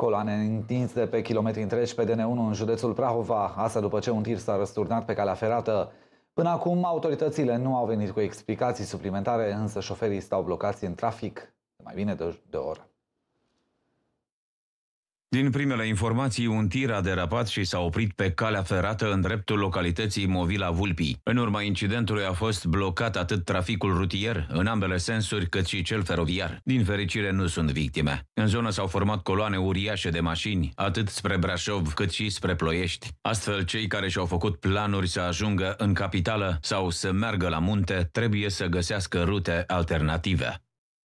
Coloane întinse pe kilometri întregi pe DN1 în județul Prahova, asta după ce un tir s-a răsturnat pe calea ferată. Până acum, autoritățile nu au venit cu explicații suplimentare, însă șoferii stau blocați în trafic de mai bine de, de o oră. Din primele informații, un tir a derapat și s-a oprit pe calea ferată în dreptul localității Movila Vulpii. În urma incidentului a fost blocat atât traficul rutier, în ambele sensuri, cât și cel feroviar. Din fericire, nu sunt victime. În zonă s-au format coloane uriașe de mașini, atât spre Brașov, cât și spre Ploiești. Astfel, cei care și-au făcut planuri să ajungă în capitală sau să meargă la munte, trebuie să găsească rute alternative.